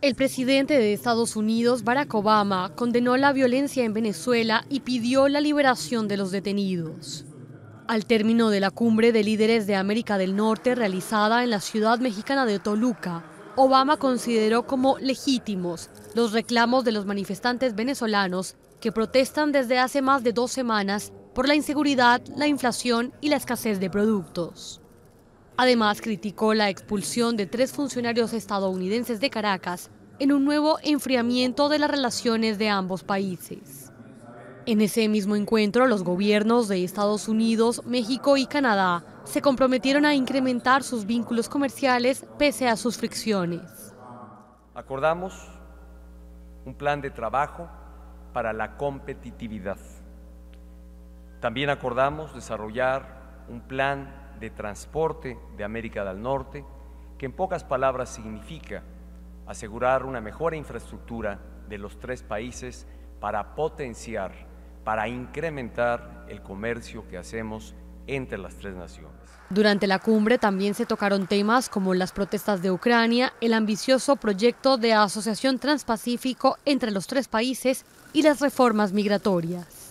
El presidente de Estados Unidos, Barack Obama, condenó la violencia en Venezuela y pidió la liberación de los detenidos. Al término de la cumbre de líderes de América del Norte realizada en la ciudad mexicana de Toluca, Obama consideró como legítimos los reclamos de los manifestantes venezolanos que protestan desde hace más de dos semanas por la inseguridad, la inflación y la escasez de productos. Además, criticó la expulsión de tres funcionarios estadounidenses de Caracas en un nuevo enfriamiento de las relaciones de ambos países. En ese mismo encuentro, los gobiernos de Estados Unidos, México y Canadá se comprometieron a incrementar sus vínculos comerciales pese a sus fricciones. Acordamos un plan de trabajo para la competitividad. También acordamos desarrollar un plan de Transporte de América del Norte, que en pocas palabras significa asegurar una mejor infraestructura de los tres países para potenciar, para incrementar el comercio que hacemos entre las tres naciones. Durante la cumbre también se tocaron temas como las protestas de Ucrania, el ambicioso proyecto de asociación transpacífico entre los tres países y las reformas migratorias.